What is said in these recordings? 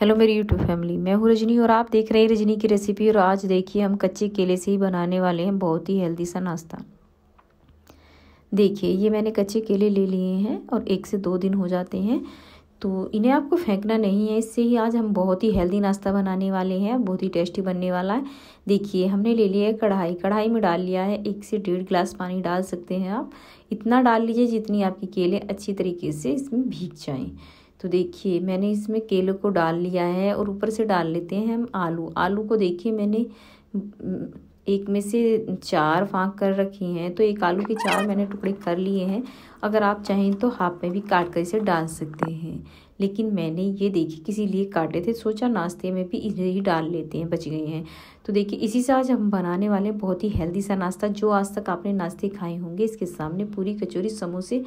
Hello मेरी YouTube family मैं हूँ रजनी और आप देख रहे हैं रजनी की रेसिपी और आज देखिए हम कच्चे केले से ही बनाने वाले हैं बहुत ही हेल्दी सा नाश्ता देखिए ये मैंने कच्चे केले ले लिए हैं और एक से दो दिन हो जाते हैं तो इन्हें आपको फेंकना नहीं है इससे ही आज हम बहुत ही हेल्दी नाश्ता बनाने वाले हैं बहुत ही टेस्टी बनने वाला है देखिए हमने ले लिया है कढ़ाई कढ़ाई में डाल लिया है एक से डेढ़ गिलास पानी डाल सकते हैं आप इतना डाल लीजिए जितनी आपकी केले अच्छी तरीके से इसमें भीग जाएँ तो देखिए मैंने इसमें केले को डाल लिया है और ऊपर से डाल लेते हैं हम आलू आलू को देखिए मैंने एक में से चार फाँक कर रखी हैं तो एक आलू के चार मैंने टुकड़े कर लिए हैं अगर आप चाहें तो हाफ में भी काट कर इसे डाल सकते हैं लेकिन मैंने ये देखिए किसी लिए काटे थे सोचा नाश्ते में भी इसे ही डाल लेते हैं बच गए हैं तो देखिए इसी से आज हम बनाने वाले बहुत ही हेल्दी सा नाश्ता जो आज तक आपने नाश्ते खाए होंगे इसके सामने पूरी कचौरी समोसे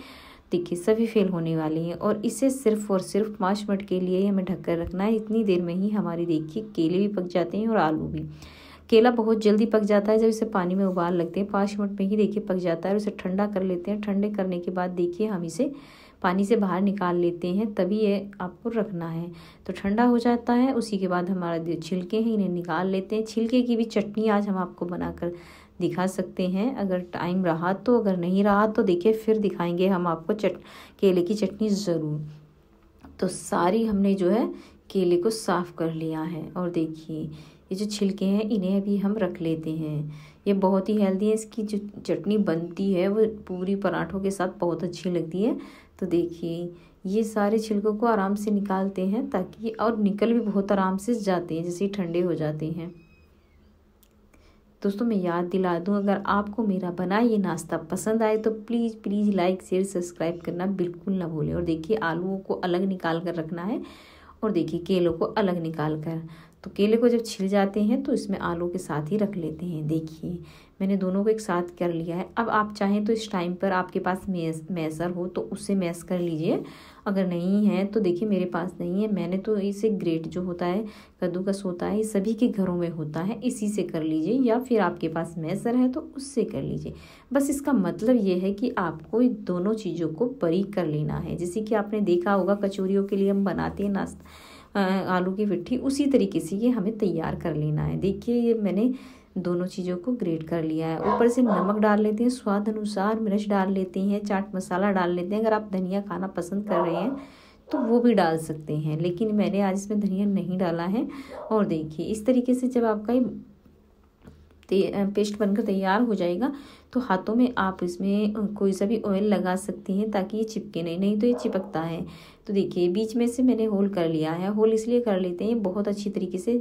देखिए सभी फेल होने वाली हैं और इसे सिर्फ और सिर्फ पाँच मिनट के लिए ही हमें ढककर रखना है इतनी देर में ही हमारी देखिए केले भी पक जाते हैं और आलू भी केला बहुत जल्दी पक जाता है जब इसे पानी में उबाल लगते हैं पाँच मिनट में ही देखिए पक जाता है और इसे ठंडा कर लेते हैं ठंडे करने के बाद देखिए हम इसे पानी से बाहर निकाल लेते हैं तभी ये आपको रखना है तो ठंडा हो जाता है उसी के बाद हमारा जो छिलके हैं इन्हें निकाल लेते हैं छिलके की भी चटनी आज हम आपको बनाकर दिखा सकते हैं अगर टाइम रहा तो अगर नहीं रहा तो देखिए फिर दिखाएंगे हम आपको चट केले की चटनी ज़रूर तो सारी हमने जो है केले को साफ़ कर लिया है और देखिए ये जो छिलके हैं इन्हें अभी हम रख लेते हैं ये बहुत ही हेल्दी है इसकी जो चटनी बनती है वो पूरी पराठों के साथ बहुत अच्छी लगती है तो देखिए ये सारे छिलकों को आराम से निकालते हैं ताकि और निकल भी बहुत आराम से जाते हैं जैसे ठंडे हो जाते हैं दोस्तों मैं याद दिला दूँ अगर आपको मेरा बना ये नाश्ता पसंद आए तो please please like share subscribe करना बिल्कुल ना भूलें और देखिए आलूओं को अलग निकाल कर रखना है और देखिए केलों को अलग निकाल कर तो केले को जब छिल जाते हैं तो इसमें आलू के साथ ही रख लेते हैं देखिए मैंने दोनों को एक साथ कर लिया है अब आप चाहें तो इस टाइम पर आपके पास मैसर हो तो उससे मैस कर लीजिए अगर नहीं है तो देखिए मेरे पास नहीं है मैंने तो इसे ग्रेट जो होता है कद्दूकस होता है ये सभी के घरों में होता है इसी से कर लीजिए या फिर आपके पास मैसर है तो उससे कर लीजिए बस इसका मतलब ये है कि आपको दोनों चीज़ों को परी कर लेना है जैसे कि आपने देखा होगा कचौरियों के लिए हम बनाते हैं नाश्ता आलू की मिट्टी उसी तरीके से ये हमें तैयार कर लेना है देखिए ये मैंने दोनों चीज़ों को ग्रेट कर लिया है ऊपर से नमक डाल लेते हैं स्वाद अनुसार मिर्च डाल लेते हैं चाट मसाला डाल लेते हैं अगर आप धनिया खाना पसंद कर रहे हैं तो वो भी डाल सकते हैं लेकिन मैंने आज इसमें धनिया नहीं डाला है और देखिए इस तरीके से जब आपका पेस्ट बनकर तैयार हो जाएगा तो हाथों में आप इसमें कोई सा भी ऑयल लगा सकती हैं ताकि ये चिपके नहीं नहीं तो ये चिपकता है तो देखिए बीच में से मैंने होल कर लिया है होल इसलिए कर लेते हैं बहुत अच्छी तरीके से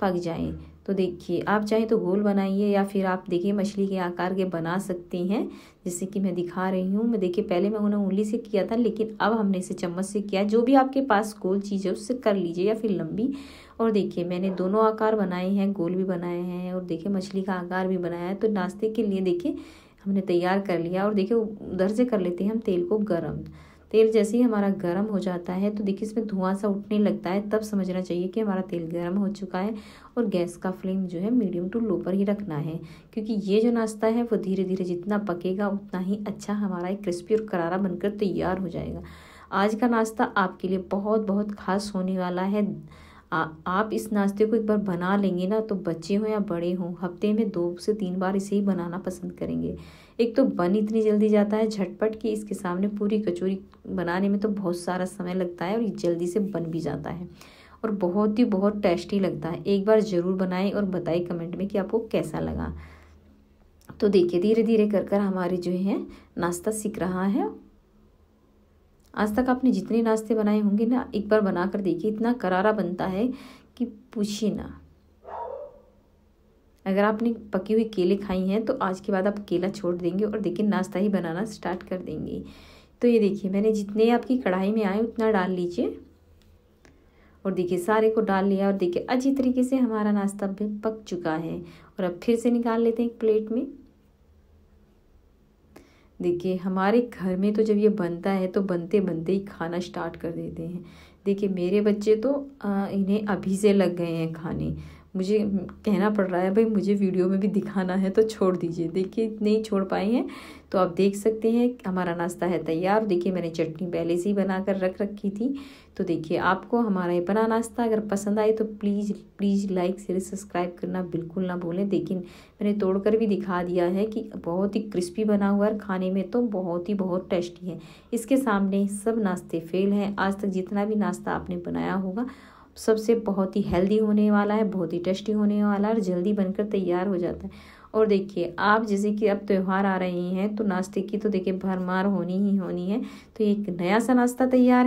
पक जाए हम्म। तो देखिए आप चाहे तो गोल बनाइए या फिर आप देखिए मछली के आकार के बना सकते हैं जैसे कि मैं दिखा रही हूँ मैं देखिए पहले मैं उन्हें उंगली से किया था लेकिन अब हमने इसे चम्मच से किया जो भी आपके पास गोल चीज़ है उससे कर लीजिए या फिर लंबी और देखिए मैंने दोनों आकार बनाए हैं गोल भी बनाए हैं और देखिए मछली का आकार भी बनाया है तो नाश्ते के लिए देखिए हमने तैयार कर लिया और देखिए उधर से कर लेते हैं हम तेल को गर्म तेल जैसे ही हमारा गर्म हो जाता है तो देखिए इसमें धुआं सा उठने लगता है तब समझना चाहिए कि हमारा तेल गर्म हो चुका है और गैस का फ्लेम जो है मीडियम टू लो पर ही रखना है क्योंकि ये जो नाश्ता है वो धीरे धीरे जितना पकेगा उतना ही अच्छा हमारा एक क्रिस्पी और करारा बनकर तैयार हो जाएगा आज का नाश्ता आपके लिए बहुत बहुत खास होने वाला है आ, आप इस नाश्ते को एक बार बना लेंगे ना तो बच्चे हों या बड़े हों हफ्ते में दो से तीन बार इसे ही बनाना पसंद करेंगे एक तो बन इतनी जल्दी जाता है झटपट कि इसके सामने पूरी कचौरी बनाने में तो बहुत सारा समय लगता है और ये जल्दी से बन भी जाता है और बहुत ही बहुत टेस्टी लगता है एक बार ज़रूर बनाएं और बताएं कमेंट में कि आपको कैसा लगा तो देखिए धीरे धीरे कर कर हमारे जो है नाश्ता सीख रहा है आज तक आपने जितने नाश्ते बनाए होंगे ना एक बार बना कर देखिए इतना करारा बनता है कि पूछिए ना अगर आपने पकी हुई केले खाई हैं तो आज के बाद आप केला छोड़ देंगे और देखिए नाश्ता ही बनाना स्टार्ट कर देंगे तो ये देखिए मैंने जितने आपकी कढ़ाई में आए उतना डाल लीजिए और देखिए सारे को डाल लिया और देखिए अच्छी तरीके से हमारा नाश्ता भी पक चुका है और अब फिर से निकाल लेते हैं एक प्लेट में देखिए हमारे घर में तो जब ये बनता है तो बनते बनते ही खाना स्टार्ट कर देते हैं देखिए मेरे बच्चे तो आ, इन्हें अभी से लग गए हैं खाने मुझे कहना पड़ रहा है भाई मुझे वीडियो में भी दिखाना है तो छोड़ दीजिए देखिए नहीं छोड़ पाए हैं तो आप देख सकते हैं हमारा नाश्ता है तैयार देखिए मैंने चटनी पहले से ही बना कर रख रखी थी तो देखिए आपको हमारा ये बना नाश्ता अगर पसंद आए तो please please like share subscribe करना बिल्कुल ना भूलें लेकिन मैंने तोड़ कर भी दिखा दिया है कि बहुत ही क्रिस्पी बना हुआ है खाने में तो बहुत ही बहुत टेस्टी है इसके सामने सब नाश्ते फेल हैं आज तक जितना भी नाश्ता आपने बनाया होगा सबसे बहुत ही हेल्दी होने वाला है बहुत ही टेस्टी होने वाला है और जल्दी बनकर तैयार हो जाता है और देखिए आप जैसे कि अब त्यौहार आ रहे हैं तो नाश्ते की तो देखिए भरमार होनी ही होनी है तो एक नया सा नाश्ता तैयार है